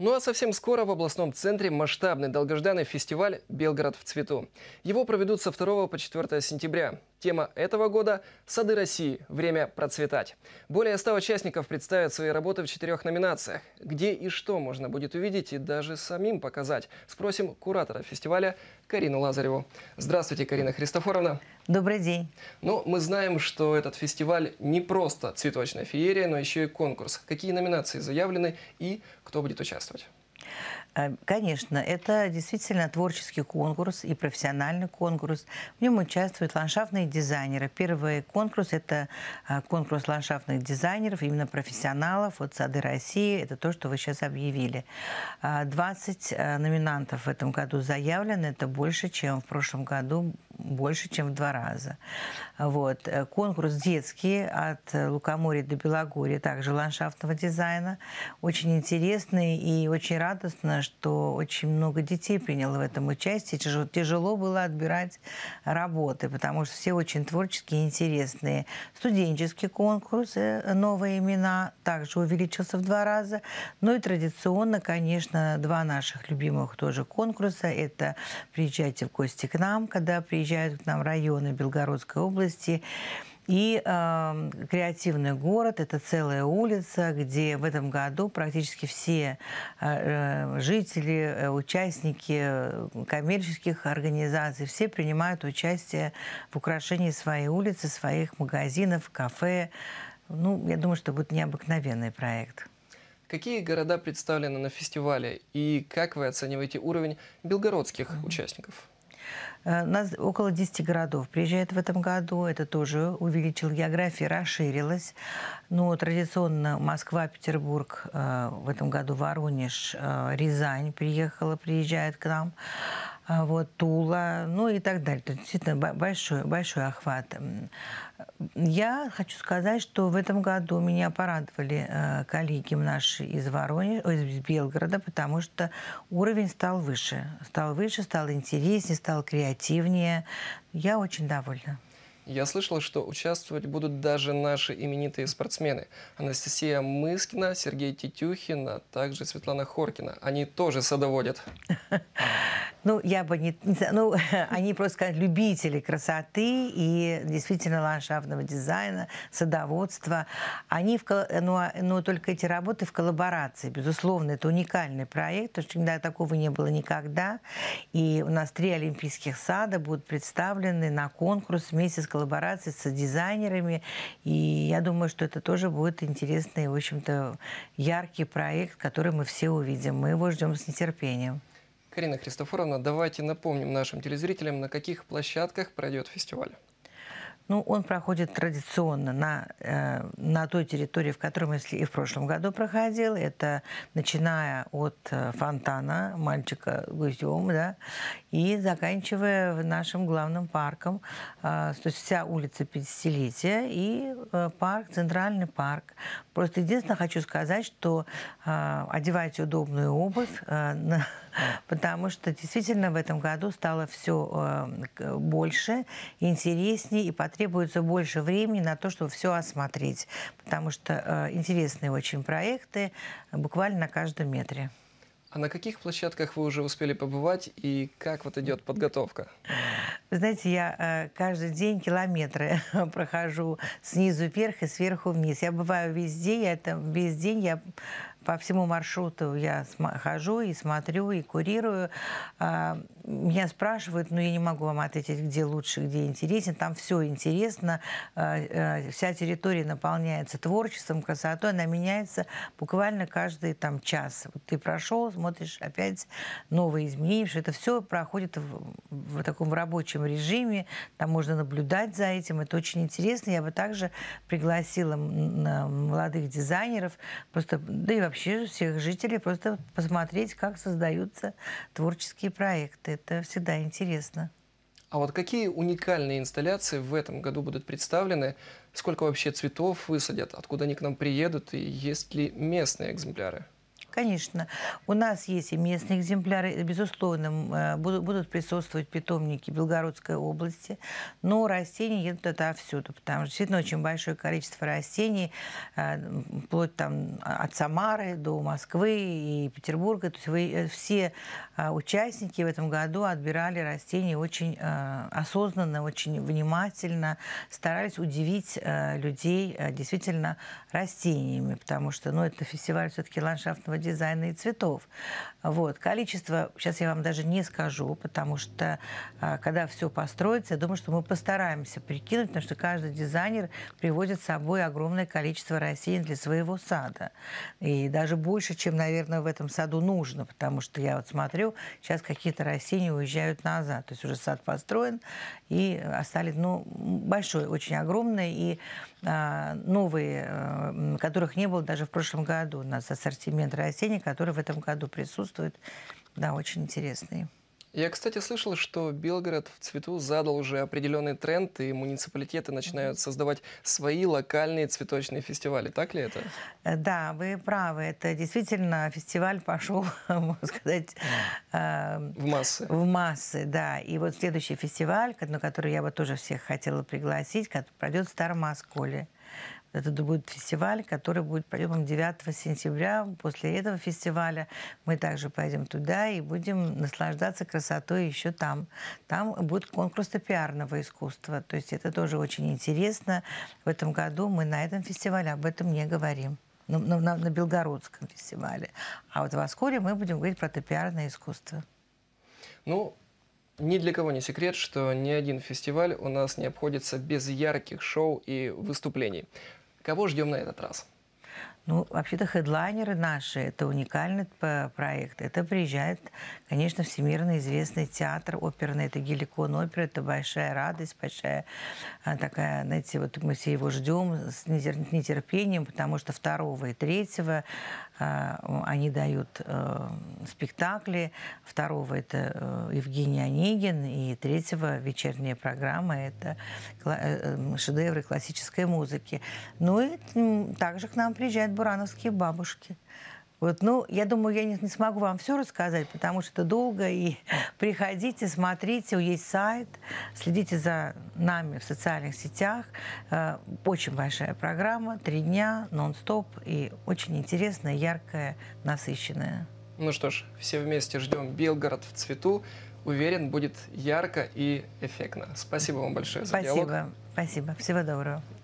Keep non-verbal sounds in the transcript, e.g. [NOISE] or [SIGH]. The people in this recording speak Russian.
Ну а совсем скоро в областном центре масштабный долгожданный фестиваль «Белгород в цвету». Его проведут со 2 по 4 сентября. Тема этого года – «Сады России. Время процветать». Более ста участников представят свои работы в четырех номинациях. Где и что можно будет увидеть и даже самим показать, спросим куратора фестиваля Карину Лазареву. Здравствуйте, Карина Христофоровна. Добрый день. Ну, мы знаем, что этот фестиваль не просто цветочная феерия, но еще и конкурс. Какие номинации заявлены и кто будет участвовать? Э, конечно, это действительно творческий конкурс и профессиональный конкурс. В нем участвуют ландшафтные дизайнеры. Первый конкурс – это э, конкурс ландшафтных дизайнеров, именно профессионалов от «Сады России». Это то, что вы сейчас объявили. 20 э, номинантов в этом году заявлено. Это больше, чем в прошлом году больше, чем в два раза. Вот. Конкурс детский от Лукоморья до Белогорья, также ландшафтного дизайна. Очень интересный и очень радостно, что очень много детей приняло в этом участие. Тяжело, было отбирать работы, потому что все очень творческие и интересные. Студенческий конкурс э, «Новые имена» также увеличился в два раза. Ну и традиционно, конечно, два наших любимых тоже конкурса. Это «Приезжайте в гости к нам», когда приезжают к нам районы Белгородской области – и э, креативный город – это целая улица, где в этом году практически все э, э жители, э, участники э, коммерческих организаций, все принимают участие в украшении своей улицы, своих магазинов, кафе. Ну, я думаю, что будет необыкновенный проект. Какие города представлены на фестивале и как вы оцениваете уровень белгородских mm -hmm. участников? Э, у нас около 10 городов приезжает в этом году. Это тоже увеличил географию, расширилось. Но ну, традиционно Москва, Петербург, э, в этом году Воронеж, э, Рязань приехала, приезжает к нам. А вот, Тула, ну и так далее. То есть, действительно, большой, большой охват. Я хочу сказать, что в этом году меня порадовали э, коллеги наши из Воронеж, из Белгорода, потому что уровень стал выше. Стал выше, стал интереснее, стал креативнее. Я очень довольна. Я слышала, что участвовать будут даже наши именитые спортсмены. Анастасия Мыскина, Сергей Тетюхин, а также Светлана Хоркина. Они тоже садоводят. [LAUGHS] Ну, я бы не... ну, [LAUGHS] они просто как любители красоты и действительно ландшафтного дизайна, садоводства. Они, в, ну, а, ну, только эти работы в коллаборации. Безусловно, это уникальный проект, потому что никогда такого не было никогда. И у нас три олимпийских сада будут представлены на конкурс вместе с коллаборацией с дизайнерами. И я думаю, что это тоже будет интересный, в общем-то, яркий проект, который мы все увидим. Мы его ждем с нетерпением. Карина Христофоровна, давайте напомним нашим телезрителям, на каких площадках пройдет фестиваль. Ну, он проходит традиционно на, э, на той территории, в которой мы и в прошлом году проходил. Это начиная от э, фонтана мальчика Гузем, да, и заканчивая нашим главным парком. Э, то есть вся улица 50-летия и э, парк, центральный парк. Просто единственное хочу сказать, что э, одевайте удобную обувь, э, на, [LAUGHS] потому что действительно в этом году стало все э, больше, интереснее и потребнее требуется больше времени на то, чтобы все осмотреть, потому что э, интересные очень проекты э, буквально на каждом метре. А на каких площадках вы уже успели побывать и как вот идет подготовка? Вы знаете, я э, каждый день километры [LAUGHS] прохожу снизу вверх и сверху вниз. Я бываю везде, я это весь день я по всему маршруту я хожу и смотрю, и курирую. А, меня спрашивают, но ну, я не могу вам ответить, где лучше, где интереснее. Там все интересно. А, а, вся территория наполняется творчеством, красотой. Она меняется буквально каждый там, час. Вот ты прошел, смотришь опять новые изменения. Что это все проходит в, в таком рабочем режиме. Там можно наблюдать за этим. Это очень интересно. Я бы также пригласила молодых дизайнеров, просто, да и вообще всех жителей просто посмотреть, как создаются творческие проекты. Это всегда интересно. А вот какие уникальные инсталляции в этом году будут представлены? Сколько вообще цветов высадят? Откуда они к нам приедут? И есть ли местные экземпляры? Конечно. У нас есть и местные экземпляры. Безусловно, э, будут присутствовать питомники Белгородской области. Но растения едут отовсюду, потому что действительно очень большое количество растений, э, вплоть там а, от Самары до Москвы и Петербурга. То есть вы, э, все участники в этом году отбирали растения очень осознанно, очень внимательно, старались удивить людей действительно растениями, потому что ну, это фестиваль все-таки ландшафтного дизайна и цветов. Вот. Количество, сейчас я вам даже не скажу, потому что а, когда все построится, я думаю, что мы постараемся прикинуть, потому что каждый дизайнер приводит с собой огромное количество растений для своего сада. И даже больше, чем, наверное, в этом саду нужно, потому что я вот смотрю, сейчас какие-то растения уезжают назад. То есть уже сад построен, и остались, ну, большой, очень огромный, и а, новые, э, которых не было даже в прошлом году. У нас ассортимент растений растений, которые в этом году присутствуют. Да, очень интересные. Я, кстати, слышал, что Белгород в цвету задал уже определенный тренд, и муниципалитеты начинают создавать свои локальные цветочные фестивали. Так ли это? Э, да, вы правы. Это действительно фестиваль пошел, [LAUGHS] можно сказать... Эм, в массы. В массы, да. И вот следующий фестиваль, на который я бы тоже всех хотела пригласить, пройдет в Старом Осколе. Это будет фестиваль, который будет, по-любому, 9 сентября. После этого фестиваля мы также пойдем туда и будем наслаждаться красотой еще там. Там будет конкурс пиарного искусства. То есть это тоже очень интересно. В этом году мы на этом фестивале об этом не говорим. На, на, на Белгородском фестивале. А вот в Аскоре мы будем говорить про топиарное искусство. Ну, ни для кого не секрет, что ни один фестиваль у нас не обходится без ярких шоу и выступлений. Кого ждем на этот раз? Ну, вообще-то хедлайнеры наши, это уникальный проект. Это приезжает, конечно, всемирно известный театр оперный, это Геликон опера, это большая радость, большая а, такая, знаете, вот мы все его ждем с нетерпением, потому что второго и третьего а, они дают э, спектакли. Второго это э, Евгений Онегин, и третьего вечерняя программа это э, шедевры классической музыки. Ну и также к нам приезжает вспоминают бурановские бабушки. Вот, ну, я думаю, я не, не смогу вам все рассказать, потому что долго. И [LAUGHS] приходите, смотрите, есть сайт, следите за нами в социальных сетях. Э, очень большая программа, три дня, нон-стоп, и очень интересная, яркая, насыщенная. Ну что ж, все вместе ждем Белгород в цвету. Уверен, будет ярко и эффектно. Спасибо вам большое за спасибо, диалог. Спасибо, спасибо. Всего доброго.